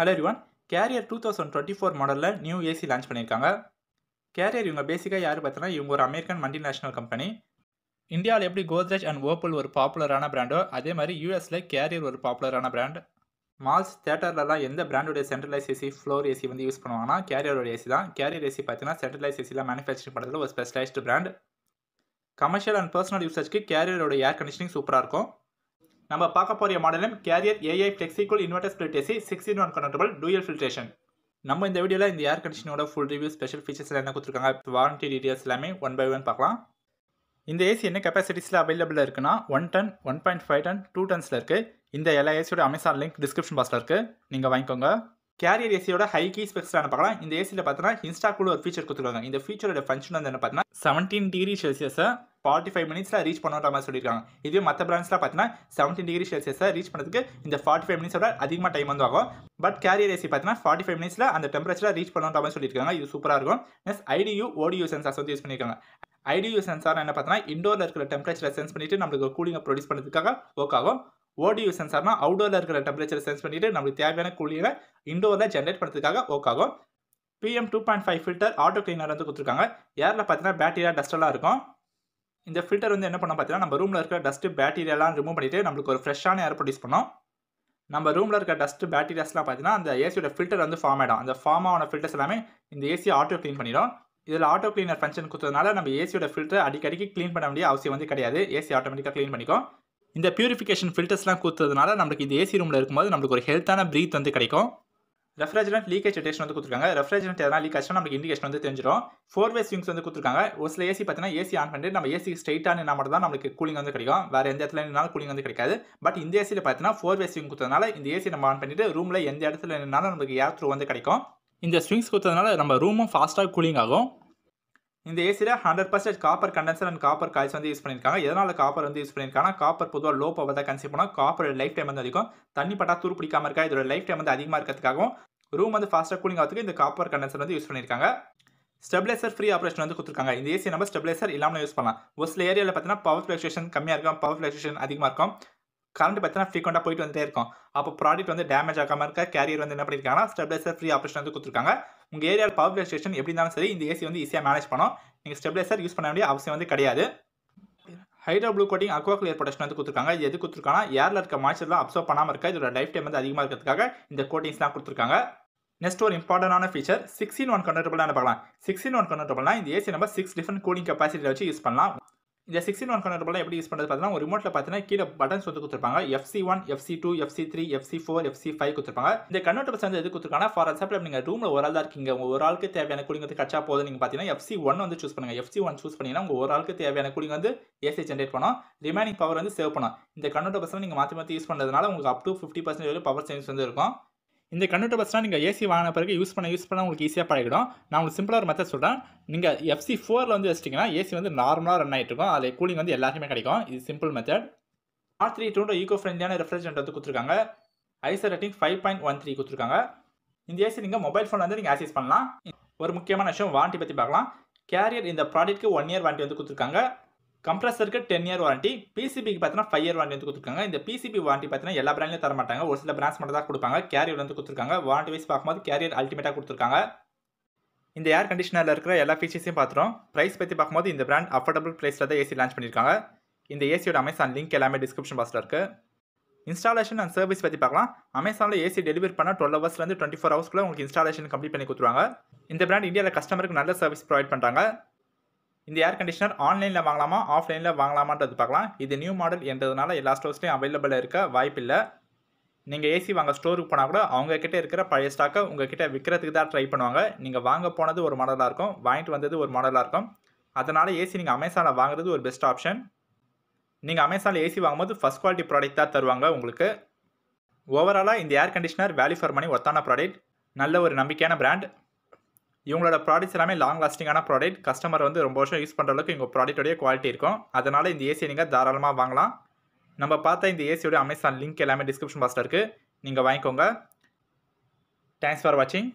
hello ரிவான் Carrier two thousand twenty four மாடலில் new AC launch பண்ணியிருக்காங்க கேரியர் இவங்க பேசிக்காக யார் பார்த்தனா இவங்க ஒரு அமெரிக்கன் மல்டி நேஷனல் கம்பெனி இந்தியாவில் எப்படி கோத்ரேஜ் அண்ட் ஓப்பல் ஒரு பாப்புலரான பிராண்டோ அதே மாதிரி யூஎஸில் கேரியர் ஒரு பாப்புலரான பிராண்ட் மால்ஸ் தேட்டர்லலாம் எந்த பிராண்டோடைய சென்ட்ரலைஸ் ஏசி ஃப்ளோர் ஏசி வந்து யூஸ் பண்ணுவாங்கன்னா கேரியரோட ஏசி தான் கேரியர் ஏசி பார்த்தீங்கன்னா சென்ட்ரலைஸ் ஏசியில் மேனுஃபேக்சரிங் பண்ணுறதுல ஒரு specialised brand commercial and personal யூசேஜ்க்கு கேரியரோட ஏர் கண்டிஷனிங் சூப்பராக இருக்கும் நம்ம பார்க்க போகிற மாடலும் கேரியர் ஏஐ ஃப்ளெக்ஸிக்குள் inverter split AC six in one connectable dual filtration நம்ம இந்த வீடியோவில் இந்த ஏர் கண்டிஷனோட ஃபுல் ரிவ்யூ ஸ்பெஷல் ஃபீச்சர்ஸ் என்ன கொடுத்துருக்காங்க வாரண்டி டீடைல்ஸ் எல்லாமே ஒன் பை ஒன் பார்க்கலாம் இந்த ஏசி என்ன கெப்பாசிட்டிஸில் அவைலபிளாக இருக்குன்னா one ton one point five ton two டன்ஸில் இருக்குது இந்த எல்லா ஏசியோட அமேசான் லிங்க் டிஸ்கிரிப்ஷன் பாக்ஸில் இருக்குது நீங்கள் வாங்கிக்கோங்க கேரியர் ஏசியோட ஹை கீ ஸ்பெக்ஸ்லாம் பார்க்கலாம் இந்த ஏசியில் பார்த்தீங்கன்னா இன்ஸ்டா கூட ஒரு ஃபீச்சர் கொடுத்துருக்காங்க இந்த ஃபீச்சரோட ஃபங்க்ஷன் வந்து என்ன பார்த்தீங்கன்னா செவன்டீன் டிகிரி செல்சியஸை ஃபார்ட்டி ஃபைவ் மினிட்ஸில் ரீச் பண்ணுற மாதிரி சொல்லியிருக்காங்க இதுவே மற்ற பிரான்ச்சில் பார்த்தீங்கன்னா செவன்டீன் டிகிரி செல்சியஸை ரீச் பண்ணுறதுக்கு இந்த ஃபார்ட்டி ஃபைவ் மினிட்ஸோட அதிகமாக டைம் வந்து ஆகும் பட் கேரியர் ஏசி பார்த்தீங்கன்னா ஃபார்ட்டி ஃபைவ் மினிட்ஸில் அந்த டெம்பரேச்சரில் ரீச் பண்ணுற மாதிரி சொல்லியிருக்காங்க இது சூப்பராக இருக்கும் ப்ளஸ் ஐடியூ ஓடியூ சென்சார்ஸ் வந்து யூஸ் பண்ணியிருக்காங்க ஐடியூ சென்சார் என்ன பார்த்தீங்கன்னா இண்டோரில் இருக்கிற டெம்பரேச்சரை சென்ஸ் பண்ணிவிட்டு நம்மளுக்கு கூலிங்கை ப்ரொடியூஸ் பண்ணுறதுக்காக ஒர்க் ஆகும் ஓடியூ சென்சார்னா அவுடோரில் இருக்கிற டெம்பரேச்சர் சென்ஸ் பண்ணிவிட்டு நம்மளுக்கு தேவையான கூலிங்கை இண்டோரில் ஜென்ரேட் பண்ணுறதுக்காக ஒர்க் ஆகும் PM two point five filter auto cleaner வந்து கொடுத்துருக்காங்க ஏரில் பார்த்தீங்கன்னா பேட்டரியா டஸ்டெல்லாம் இருக்கும் இந்த ஃபில்டர் வந்து என்ன பண்ணோம் பார்த்தீங்கன்னா நம்ம ரூமில் இருக்கிற டஸ்ட்டு பேட்டீரியாலாம் ரிமூவ் பண்ணிவிட்டு நம்மளுக்கு ஒரு ஃப்ரெஷ்ஷான ஏர் ப்ரொடியூஸ் பண்ணோம் நம்ம ரூமில் இருக்க டஸ்ட்டு பேட்டீரியாஸ்லாம் பார்த்தீங்கன்னா அந்த ஏசியோட ஃபில்டர் வந்து ஃபார்ம் ஆகிடும் அந்த ஃபார்ம் ஆன ஃபில்டர்ஸ் எல்லாமே இந்த ஏசி ஆட்டோ க்ளீன் பண்ணிடும் இதில் ஆட்டோ க்ளீனர் ஃபங்க்ஷன் கொடுத்ததுனால நம்ம ஏசியோட ஃபில்டர் அடிக்கடிக்கு க்ளீன் பண்ண வேண்டிய அவசியம் வந்து கிடையாது ஏசி ஆட்டோமேட்டிக்காக க்ளீன் பண்ணிக்கும் இந்த பியூரிஃபிகேஷன் ஃபில்டர்ஸ்லாம் கொடுத்ததுனால நம்மளுக்கு இந்த ஏசி ரூமில் இருக்கும்போது நம்மளுக்கு ஒரு ஹெல்த்தான ப்ரீத் வந்து கிடைக்கும் ரெஃப்ரிஜரண்ட் லீக்கேஜ் டெஸ்ட் வந்து கொடுத்துருக்காங்க ரெஃப்ரிஜரண்ட் எதனா லீக் ஆச்சுன்னா நமக்கு இண்டிகேஷன் வந்து தெரிஞ்சிடும் ஃபோர் வே ஸ்விங்ஸ் வந்து கொடுத்துருக்காங்க ஒரு சில ஏசி பார்த்தீங்கன்னா ஏசி ஆன் பண்ணிட்டு நம்ம ஏசி ஸ்ட்ரைட்டாக நின்னா மட்டும் தான் நம்மளுக்கு கூலிங் வந்து கிடைக்கும் வேறு எந்த இடத்துல நின்னாலும் கூலிங் வந்து கிடைக்காது பட் இந்த ஏசியில் பார்த்தீங்கன்னா ஃபோர் வே ஸ்விங் கொடுத்ததுனால இந்த ஏசி நம்ம ஆன் பண்ணிட்டு ரூமில் எந்த இடத்துல நின்னாலும் நமக்கு ஏர் த்ரூ வந்து கிடைக்கும் இந்த ஸ்விங்ஸ் கொடுத்ததுனால நம்ம ரூமும் ஃபாஸ்ட்டாக கூலிங் ஆகும் இந்த ஏசியில் hundred percentage copper condenser and copper coils வந்து யூஸ் பண்ணியிருக்காங்க எதனால் காப்பர் வந்து யூஸ் பண்ணியிருக்காங்க காப்பர் பொதுவாக லோ பவர் தான் கன்சியூம் பண்ணால் காப்பர் லைஃப் டைம் வந்து அதிகம் தண்ணி பட்டா தூர் பிடிக்காம இருக்கா இதோட லைஃப் டைம் வந்து அதிகமாக இருக்கிறதுக்காகவும் ரூம் வந்து ஃபாஸ்ட்டாக கூலிங் ஆகிறதுக்கு இந்த காப்பர் கண்டென்சர் வந்து யூஸ் பண்ணியிருக்காங்க ஸ்டெபிலைசர் ஃப்ரீ ஆப்ரேஷன் வந்து கொடுத்துருக்காங்க இந்த ஏசி நம்ம ஸ்டெபிலைசர் இல்லாமல் யூஸ் பண்ணலாம் ஒரு சில ஏரியாவில் பார்த்தீங்கன்னா பவர் ஃபிளக்சுவேஷன் கம்மியாக இருக்கும் பவர் ஃபிளக்சுவேஷன் அதிகமாக இருக்கும் கரண்ட் பார்த்தீங்கன்னா ஃப்ரீக்வெண்ட்டாக போயிட்டு வந்துட்டே இருக்கும் அப்போ ப்ராடக்ட் வந்து டேமேஜ் ஆகாமல் இருக்க கேரியர் வந்து என்ன பண்ணியிருக்காங்கன்னா ஸ்டெப்லைசர் ஃப்ரீ ஆப்ஷன் வந்து கொடுத்துருக்காங்க உங்கள் ஏரியாவில் பவர் ஸ்டேஷன் எப்படி இருந்தாலும் சரி இந்த ஏசி வந்து ஈஸியாக மேனேஜ் பண்ணும் நீங்கள் ஸ்டெப்லைசர் யூஸ் பண்ண வேண்டிய அவசியம் வந்து கிடையாது hydro blue coating aqua clear production வந்து கொடுத்துருக்காங்க இது எது கொடுத்துருக்காங்கன்னா ஏரில் இருக்க மாய்ச்சர்லாம் அப்சர்வ் பண்ணாமல் இருக்க இதோட லைஃப் டைம் வந்து அதிகமாக இருக்கிறதுக்காக இந்த கோட்டிங்ஸ்லாம் கொடுத்துருக்காங்க நெக்ஸ்ட் ஒரு இம்பார்ட்டண்டான ஃபீச்சர் சிக்ஸ்டின் ஒன் கன்வெர்டபிள்னா பார்க்கலாம் சிக்ஸ்டின் ஒன் கன்வெர்டபிள்னா இந்த ஏசி நம்ம சிக்ஸ் டிஃப்ரெண்ட் கூலிங் கெப்பாசிட்டியில் வச்சு யூஸ் பண்ணலாம் இந்த சிக்ஸ்டின் ஒன் கன்வெர்டபிள் எப்படி யூஸ் பண்ணுறது பார்த்தீங்கன்னா ஒரு ரிமோட்டில் பார்த்தீங்கன்னா கீழே பட்டன்ஸ் வந்து கொடுத்துருப்பாங்க FC one FC two FC three FC four FC five கொடுத்துருப்பாங்க இந்த கன்வெர்டபிள்ஸ் வந்து எது கொடுத்துருக்காங்க ஃபார் எக்ஸாம்பிள் நீங்கள் ரூமில் ஒரு ஆள் தான் இருக்கீங்க உங்கள் ஒரு ஆளுக்கு தேவையான கூலிங் வந்து கட்சா போதும் நீங்கள் பார்த்தீங்கன்னா எஃப்சி ஒன் வந்து சூஸ் பண்ணுங்கள் எஃப்சி ஒன் சூஸ் பண்ணிங்கன்னா உங்கள் ஒரு ஆளுக்கு தேவையான கூலிங் வந்து ஏசி ஜென்ரேட் பண்ணோம் ரிமைனிங் பவர் வந்து சேவ் பண்ணும் இந்த கன்வெர்டபிள்ஸ் நீங்கள் மாற்றி மாற்றி யூஸ் பண்ணுறதுனால உங்களுக்கு up to fifty percentage power savings வந்து இருக்கும் இந்த கன்வெர்ட்டர் பஸ்னால் நீங்கள் ஏசி வாங்கின பிறகு யூஸ் பண்ண யூஸ் பண்ண உங்களுக்கு ஈஸியாக பழகிடும் நான் உங்களுக்கு சிம்பிளாக ஒரு மெத்தட் சொல்கிறேன் நீங்கள் எஃப்சி ஃபோரில் வந்து வச்சிட்டிங்கன்னா ஏசி வந்து நார்மலாக ரன் ஆகிட்டு இருக்கும் அதில் கூலிங் வந்து எல்லாருமே கிடைக்கும் இது சிம்பிள் மெத்தட் ஆர் த்ரீ டூன்ற ஈகோ ஃப்ரெண்ட்லியான ரெஃப்ரிஜரேட்டர் வந்து கொடுத்துருக்காங்க ISEER rating five point one three கொடுத்துருக்காங்க இந்த ஏசி நீங்கள் மொபைல் ஃபோன் வந்து நீங்கள் ஆக்சஸ் பண்ணலாம் ஒரு முக்கியமான விஷயம் வாரண்ட்டி பற்றி பார்க்கலாம் கேரியர் இந்த ப்ராடக்ட்க்கு ஒன் இயர் வாரண்ட்டி வந்து கொடுத்துருக்காங்க கம்ப்ரஸருக்கு டென் இயர் வாரண்ட்டி பிசிபிக்கு பார்த்தீங்கன்னா ஃபைவ் இயர் வாரண்டி வந்து கொடுத்துருக்காங்க இந்த பிசிபி வாரண்ட்டி பார்த்தீங்கன்னா எல்லா பிராண்ட்லையும் தர மாட்டாங்க ஒரு சில பிராண்ட்ஸ் மட்டும் தான் கொடுப்பாங்க கேரியர் வந்து கொடுத்துருக்காங்க வாரண்டி வைஸ் பார்க்கும்போது கேரியர் அல்டிமேட்டாக கொடுத்துருக்காங்க இந்த ஏர் கண்டிஷனரில் இருக்கிற எல்லா ஃபீச்சர்ஸையும் பார்த்துரும் ப்ரைஸ் பற்றி பார்க்கும்போது இந்த பிராண்ட் அஃபோர்டபுள் ப்ரைஸில் தான் ஏசி லான்ச் பண்ணியிருக்காங்க இந்த ஏசியோட அமேசான் லிங்க் எல்லாமே டிஸ்கிரிப்ஷன் பாக்ஸில் இருக்குது இன்ஸ்டாலேஷன் அண்ட் சர்வீஸ் பற்றி பார்க்கலாம் அமேசானில் ஏசி டெலிவரி பண்ணால் டுவெல் ஹவர்ஸ்லேருந்து டுவெண்ட்டி ஃபோர் ஹவர்ஸ்க்குள்ளே உங்களுக்கு இன்ஸ்டாலேஷன் கம்ப்ளீட் பண்ணி கொடுத்துருவாங்க இந்த பிராண்ட் இந்தியாவில் கஸ்டமருக்கு நல்ல சர்வீஸ் ப்ரொவைட் பண்ணுறாங்க இந்த ஏர் கண்டிஷனர் ஆன்லைனில் வாங்கலாமா ஆஃப்லைனில் வாங்கலாமான்றது பார்க்கலாம் இது நியூ மாடல் என்றதுனால எல்லா ஸ்டோர்ஸ்லையும் அவைலபிளாக இருக்க வாய்ப்பில்லை நீங்கள் ஏசி வாங்க ஸ்டோருக்கு போனால் கூட அவங்கக்கிட்ட இருக்கிற பழைய ஸ்டாக்கை உங்ககிட்ட விற்கிறதுக்கு தான் ட்ரை பண்ணுவாங்க நீங்கள் வாங்க போனது ஒரு மாடலாக இருக்கும் வாங்கிட்டு வந்தது ஒரு மாடலாக இருக்கும் அதனால் ஏசி நீங்கள் அமேசானில் வாங்குறது ஒரு பெஸ்ட் ஆப்ஷன் நீங்கள் அமேசானில் ஏசி வாங்கும்போது ஃபஸ்ட் குவாலிட்டி ப்ராடக்ட் தான் தருவாங்க உங்களுக்கு ஓவராலாக இந்த air conditioner value for money ஒத்தான ப்ராடக்ட் நல்ல ஒரு நம்பிக்கையான பிராண்ட் இவங்களோட ப்ராடக்ட்ஸ் எல்லாமே லாங் லாஸ்டிங்கான ப்ராடக்ட் கஸ்டமர் வந்து ரொம்ப வருஷம் யூஸ் பண்ணுற அளவுக்கு இவங்க ப்ராடக்ட்டுடைய குவாலிட்டி இருக்கும் அதனால் இந்த ஏசியை நீங்கள் தாராளமாக வாங்கலாம் நம்ம பார்த்தா இந்த ஏசியோட அமேசான் லிங்க் எல்லாமே டிஸ்கிரிப்ஷன் பாக்ஸில் இருக்குது நீங்கள் வாங்கிக்கோங்க தேங்க்ஸ் ஃபார் வாட்சிங்